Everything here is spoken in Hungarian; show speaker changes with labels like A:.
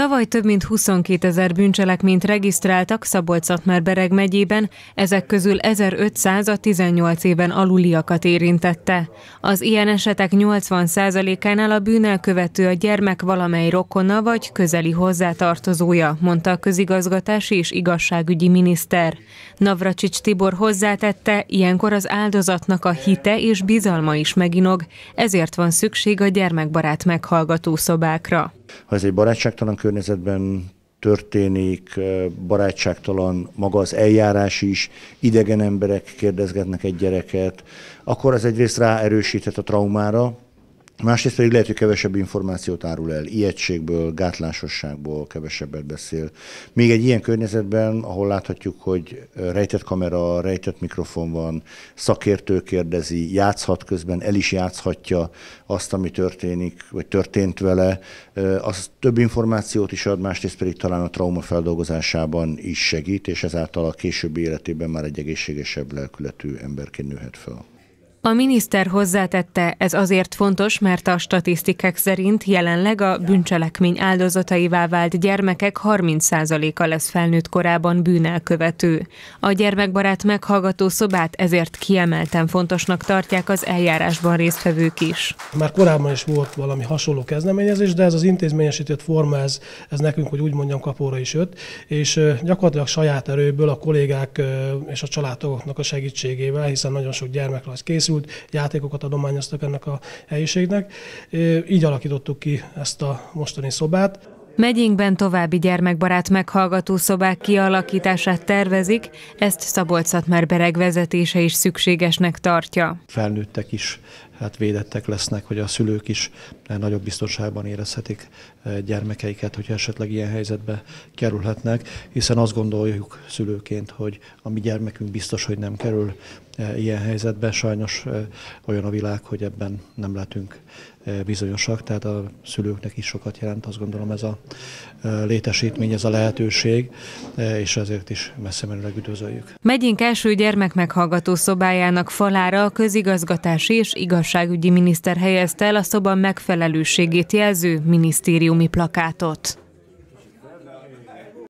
A: Tavaly több mint 22 ezer bűncselekményt regisztráltak Szabolcs-Szatmár-Bereg megyében, ezek közül 1500 a 18 éven aluliakat érintette. Az ilyen esetek 80%-ánál a követő a gyermek valamely rokona vagy közeli hozzátartozója, mondta a közigazgatási és igazságügyi miniszter. Navracsics Tibor hozzátette, ilyenkor az áldozatnak a hite és bizalma is meginog, ezért van szükség a gyermekbarát meghallgató szobákra.
B: Ha ez egy barátságtalan környezetben történik, barátságtalan maga az eljárás is, idegen emberek kérdezgetnek egy gyereket, akkor ez egyrészt ráerősíthet a traumára, Másrészt pedig lehet, hogy kevesebb információt árul el, ijegységből, gátlásosságból kevesebbet beszél. Még egy ilyen környezetben, ahol láthatjuk, hogy rejtett kamera, rejtett mikrofon van, szakértő kérdezi, játszhat közben, el is játszhatja azt, ami történik, vagy történt vele, az több információt is ad, másrészt pedig talán a trauma feldolgozásában is segít, és ezáltal a későbbi életében már egy egészségesebb lelkületű emberként nőhet fel.
A: A miniszter hozzátette, ez azért fontos, mert a statisztikák szerint jelenleg a bűncselekmény áldozataivá vált gyermekek 30%-a lesz felnőtt korában bűnelkövető. A gyermekbarát meghallgató szobát ezért kiemelten fontosnak tartják az eljárásban résztvevők is.
C: Már korábban is volt valami hasonló kezdeményezés, de ez az intézményesített forma, ez, ez nekünk, hogy úgy mondjam, kapóra is jött, és gyakorlatilag saját erőből a kollégák és a családoknak a segítségével, hiszen nagyon sok az készül, készült játékokat adományoztak ennek a helyiségnek. Így alakítottuk ki ezt a mostani szobát.
A: Megyénkben további gyermekbarát meghallgató szobák kialakítását tervezik, ezt szabolcs már Bereg vezetése is szükségesnek tartja.
D: Felnőttek is hát védettek lesznek, hogy a szülők is nagyobb biztonságban érezhetik eh, gyermekeiket, hogyha esetleg ilyen helyzetbe kerülhetnek, hiszen azt gondoljuk szülőként, hogy a mi gyermekünk biztos, hogy nem kerül eh, ilyen helyzetbe. Sajnos eh, olyan a világ, hogy ebben nem lehetünk bizonyosak, tehát a szülőknek is sokat jelent, azt gondolom ez a létesítmény, ez a lehetőség, és ezért is messze menőleg üdvözöljük.
A: Megyénk első gyermek meghallgató szobájának falára a közigazgatási és igazságügyi miniszter helyezte el a szoba megfelelőségét jelző minisztériumi plakátot.